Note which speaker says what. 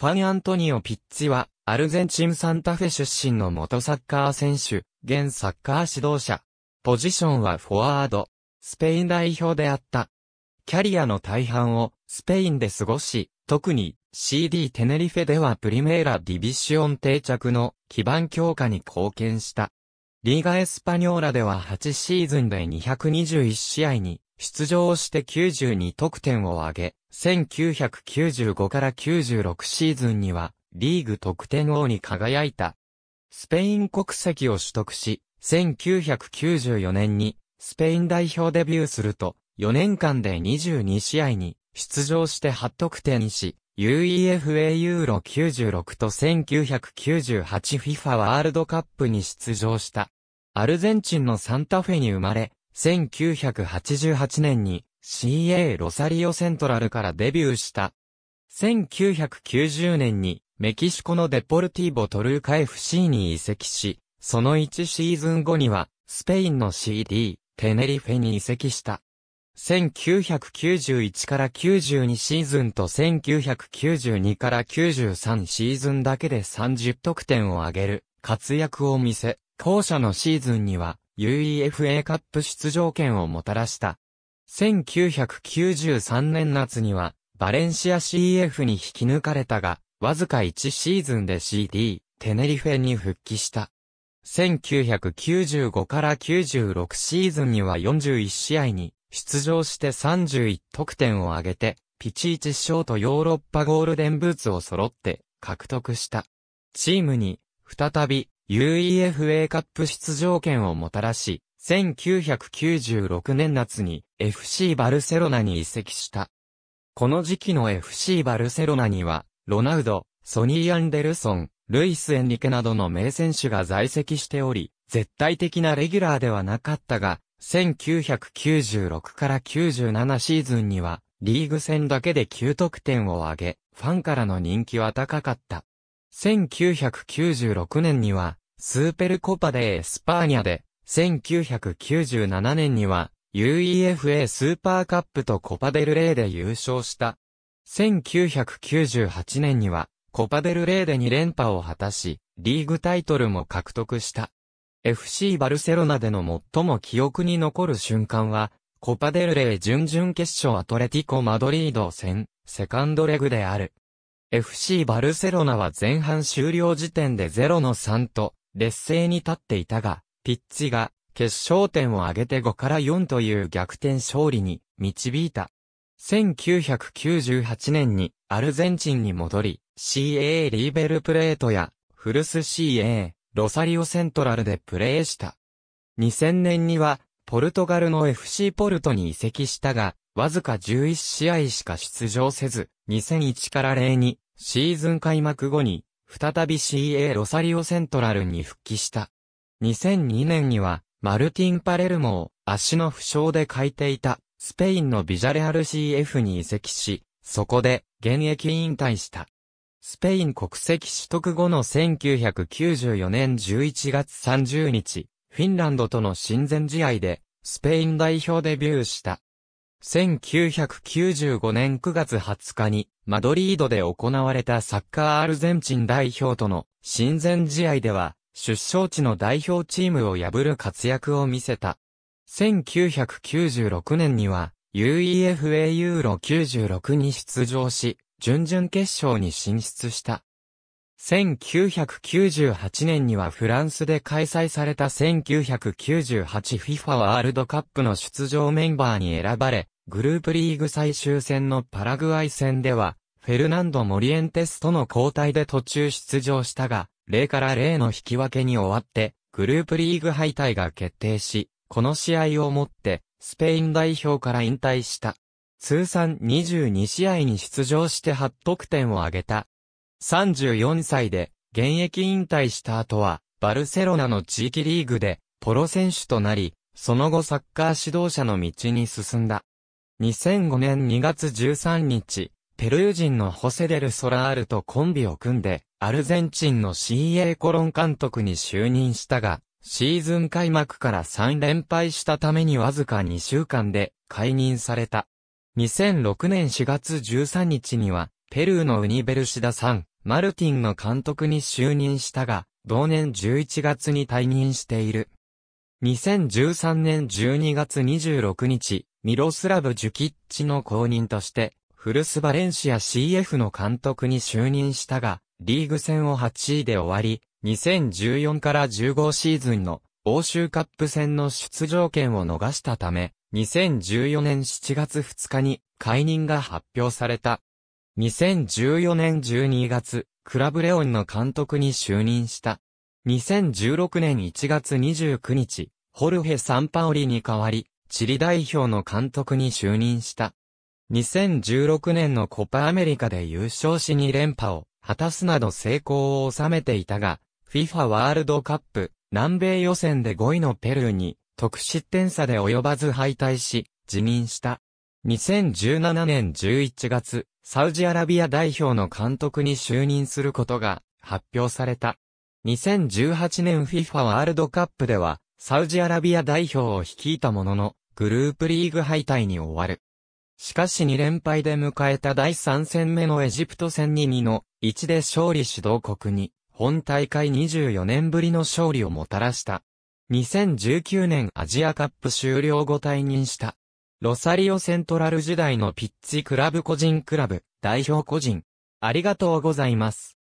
Speaker 1: ファン・アントニオ・ピッチは、アルゼンチン・サンタフェ出身の元サッカー選手、現サッカー指導者。ポジションはフォワード。スペイン代表であった。キャリアの大半をスペインで過ごし、特に CD テネリフェではプリメーラディビシオン定着の基盤強化に貢献した。リーガエスパニョーラでは8シーズンで221試合に出場をして92得点を挙げ、1995から96シーズンには、リーグ得点王に輝いた。スペイン国籍を取得し、1994年にスペイン代表デビューすると、4年間で22試合に出場して8得点し、UEFA ユーロ96と 1998FIFA ワールドカップに出場した。アルゼンチンのサンタフェに生まれ、1988年に CA ロサリオセントラルからデビューした。1990年にメキシコのデポルティーボトルーカ FC に移籍し、その1シーズン後にはスペインの CD テネリフェに移籍した。1991から92シーズンと1992から93シーズンだけで30得点を挙げる活躍を見せ、後者のシーズンには UEFA カップ出場権をもたらした。1993年夏には、バレンシア CF に引き抜かれたが、わずか1シーズンで CD、テネリフェに復帰した。1995から96シーズンには41試合に出場して31得点を挙げて、ピチイチ賞とヨーロッパゴールデンブーツを揃って獲得した。チームに再び UEFA カップ出場権をもたらし、1996年夏に FC バルセロナに移籍した。この時期の FC バルセロナには、ロナウド、ソニー・アンデルソン、ルイス・エンリケなどの名選手が在籍しており、絶対的なレギュラーではなかったが、1996から97シーズンには、リーグ戦だけで9得点を挙げ、ファンからの人気は高かった。1996年には、スーペルコパデエスパーニャで、1997年には、UEFA スーパーカップとコパデルレーで優勝した。1998年には、コパデルレーで2連覇を果たし、リーグタイトルも獲得した。FC バルセロナでの最も記憶に残る瞬間は、コパデルレー準々決勝アトレティコ・マドリード戦、セカンドレグである。FC バルセロナは前半終了時点で0の3と、劣勢に立っていたが、ピッチが決勝点を挙げて5から4という逆転勝利に導いた。1998年にアルゼンチンに戻り、CA リーベルプレートやフルス CA ロサリオセントラルでプレーした。2000年にはポルトガルの FC ポルトに移籍したが、わずか11試合しか出場せず、2001から0にシーズン開幕後に再び CA ロサリオセントラルに復帰した。2002年には、マルティン・パレルモを足の負傷で欠いていたスペインのビジャレアル CF に移籍し、そこで現役引退した。スペイン国籍取得後の1994年11月30日、フィンランドとの親善試合でスペイン代表デビューした。1995年9月20日に、マドリードで行われたサッカーアルゼンチン代表との親善試合では、出生地の代表チームを破る活躍を見せた。1996年には、UEFA ユーロ96に出場し、準々決勝に進出した。1998年にはフランスで開催された 1998FIFA ワールドカップの出場メンバーに選ばれ、グループリーグ最終戦のパラグアイ戦では、フェルナンド・モリエンテスとの交代で途中出場したが、0から0の引き分けに終わって、グループリーグ敗退が決定し、この試合をもって、スペイン代表から引退した。通算22試合に出場して8得点を挙げた、34歳で現役引退した後は、バルセロナの地域リーグで、ポロ選手となり、その後サッカー指導者の道に進んだ。2005年2月13日、ペルー人のホセデル・ソラールとコンビを組んで、アルゼンチンの CA コロン監督に就任したが、シーズン開幕から3連敗したためにわずか2週間で解任された。2006年4月13日には、ペルーのウニベルシダさん、マルティンの監督に就任したが、同年11月に退任している。2013年12月26日、ミロスラブ・ジュキッチの後任として、フルスバレンシア CF の監督に就任したが、リーグ戦を8位で終わり、2014から15シーズンの欧州カップ戦の出場権を逃したため、2014年7月2日に解任が発表された。2014年12月、クラブレオンの監督に就任した。2016年1月29日、ホルヘ・サンパオリに代わり、チリ代表の監督に就任した。2016年のコパアメリカで優勝し2連覇を果たすなど成功を収めていたが、FIFA ワールドカップ南米予選で5位のペルーに得失点差で及ばず敗退し、辞任した。2017年11月、サウジアラビア代表の監督に就任することが発表された。2018年 FIFA ワールドカップでは、サウジアラビア代表を率いたものの、グループリーグ敗退に終わる。しかし2連敗で迎えた第3戦目のエジプト戦に2の1で勝利指導国に、本大会24年ぶりの勝利をもたらした。2019年アジアカップ終了後退任したロサリオセントラル時代のピッチクラブ個人クラブ、代表個人。ありがとうございます。